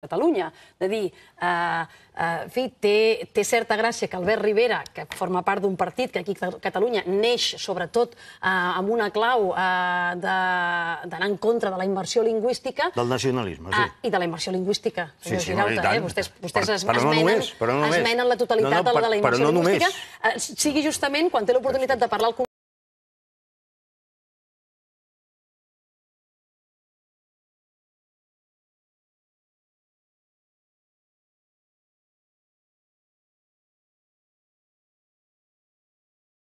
Catalunya, de dir, eh, eh, en fi, té, certa gràcia que Albert Rivera, que forma part d'un partit que aquí a Catalunya neix sobretot eh, amb una clau eh, d'anar en contra de la immersió lingüística... Del nacionalisme, sí. Ah, I de la immersió lingüística. Sí, sí, i eh? tant. Vostès, vostès però no esmenen, però no la totalitat de la immersió però no lingüística. Només. Eh, sigui justament quan té l'oportunitat de parlar al